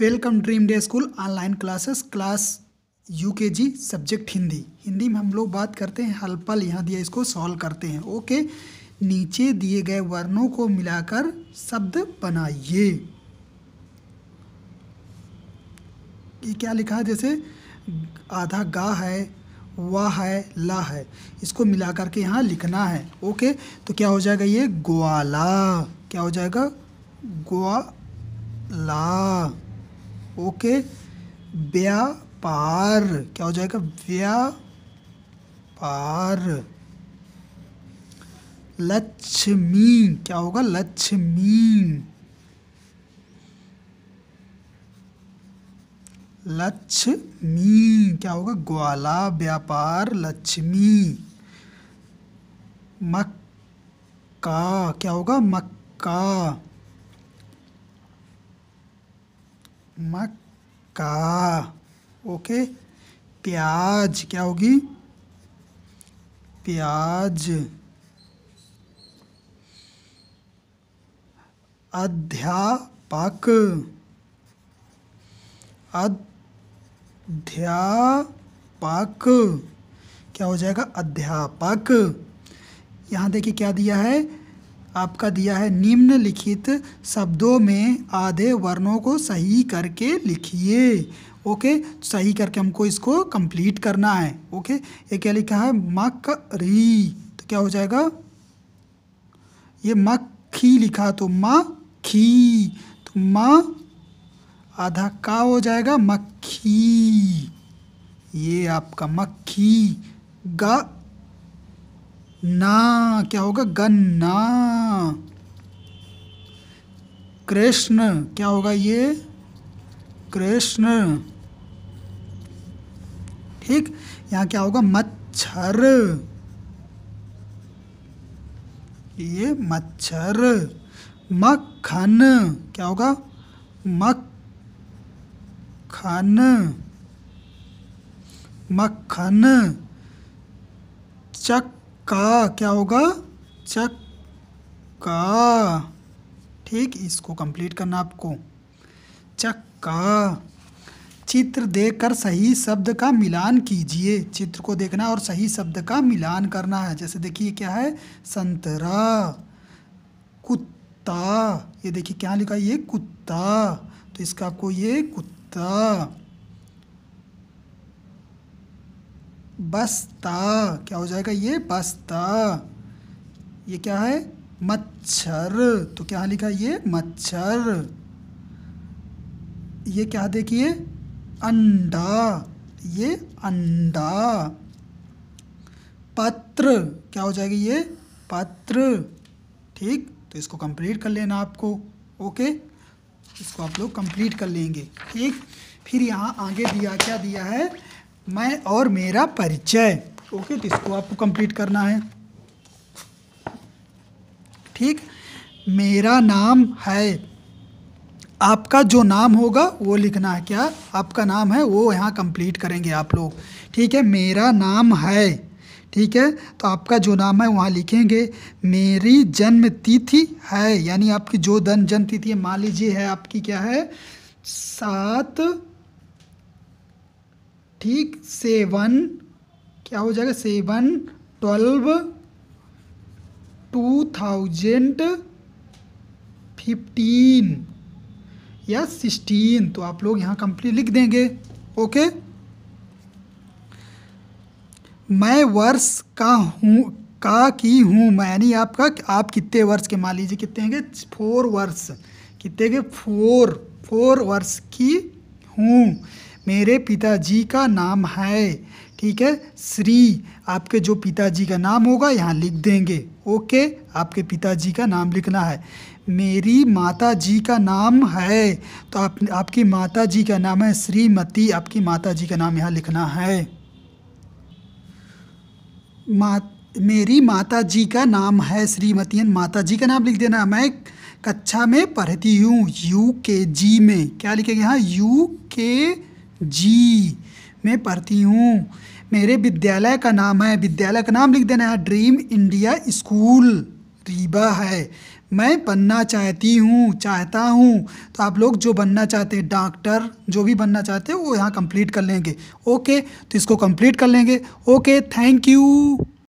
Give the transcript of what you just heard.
welcome Dream Day School online classes class UKG subject Hindi Hindi में हम लोग बात करते हैं हल पल यहाँ दिया इसको सॉल्व करते हैं ओके नीचे दिए गए वर्णों को मिलाकर शब्द बनाइए ये क्या लिखा है जैसे आधा गा है वा है ला है इसको मिला के यहाँ लिखना है ओके तो क्या हो जाएगा ये ग्वाला क्या हो जाएगा ग्वाला ओके व्यापार क्या हो जाएगा व्यापार लक्ष्मी क्या होगा लक्ष्मी लक्ष्मी क्या होगा ग्वाला व्यापार लक्ष्मी मक्का क्या होगा मक्का मक्का ओके प्याज क्या होगी प्याज अध्यापक अध्यापक क्या हो जाएगा अध्यापक यहाँ देखिए क्या दिया है आपका दिया है निम्नलिखित शब्दों में आधे वर्णों को सही करके लिखिए ओके सही करके हमको इसको कंप्लीट करना है ओके ये क्या लिखा है मक री तो क्या हो जाएगा ये मक्खी लिखा तो मखी तो म आधा का हो जाएगा मक्खी ये आपका मक्खी ग ना क्या होगा गन्ना कृष्ण क्या होगा ये कृष्ण ठीक यहाँ क्या होगा मच्छर ये मच्छर मक्खन क्या होगा मक्खन मक्खन चक का क्या होगा चक्का ठीक इसको कंप्लीट करना आपको चक्का चित्र देखकर सही शब्द का मिलान कीजिए चित्र को देखना और सही शब्द का मिलान करना है जैसे देखिए क्या है संतरा कुत्ता ये देखिए क्या लिखा ये कुत्ता तो इसका आपको ये कुत्ता बस्ता क्या हो जाएगा ये बस्ता ये क्या है मच्छर तो क्या लिखा ये मच्छर ये क्या देखिए अंडा ये अंडा पत्र क्या हो जाएगी ये पत्र ठीक तो इसको कंप्लीट कर लेना आपको ओके इसको आप लोग कंप्लीट कर लेंगे ठीक फिर यहाँ आगे दिया क्या दिया है मैं और मेरा परिचय ओके तो इसको आपको कंप्लीट करना है ठीक मेरा नाम है आपका जो नाम होगा वो लिखना है क्या आपका नाम है वो यहाँ कंप्लीट करेंगे आप लोग ठीक है मेरा नाम है ठीक है तो आपका जो नाम है वहाँ लिखेंगे मेरी जन्म तिथि है यानी आपकी जो जन्म जन्म तिथि है मान लीजिए है आपकी क्या है सात ठीक सेवन क्या हो जाएगा seven twelve two thousand fifteen या सिक्सटीन तो आप लोग यहाँ कंप्लीट लिख देंगे ओके मैं वर्ष का हूँ का की हूँ मैं यानी आपका आप कितने वर्ष के मान लीजिए कितने के फोर वर्ष कितने के फोर फोर वर्ष की हूँ मेरे पिताजी का नाम है ठीक है श्री आपके जो पिताजी का नाम होगा यहाँ लिख देंगे ओके आपके पिताजी का नाम लिखना है मेरी माता जी का नाम है तो आप आपकी माता जी का नाम है श्रीमती आपकी माता जी का नाम यहाँ लिखना है मा मेरी माता जी का नाम है श्रीमती माता जी का नाम लिख देना मैं कक्षा में पढ़ती हूँ यू के जी में क्या लिखेंगे यहाँ यू के जी मैं पढ़ती हूँ मेरे विद्यालय का नाम है विद्यालय का नाम लिख देना है ड्रीम इंडिया स्कूल रीबा है मैं बनना चाहती हूँ चाहता हूँ तो आप लोग जो बनना चाहते हैं डॉक्टर जो भी बनना चाहते हैं वो यहाँ कंप्लीट कर लेंगे ओके तो इसको कंप्लीट कर लेंगे ओके थैंक यू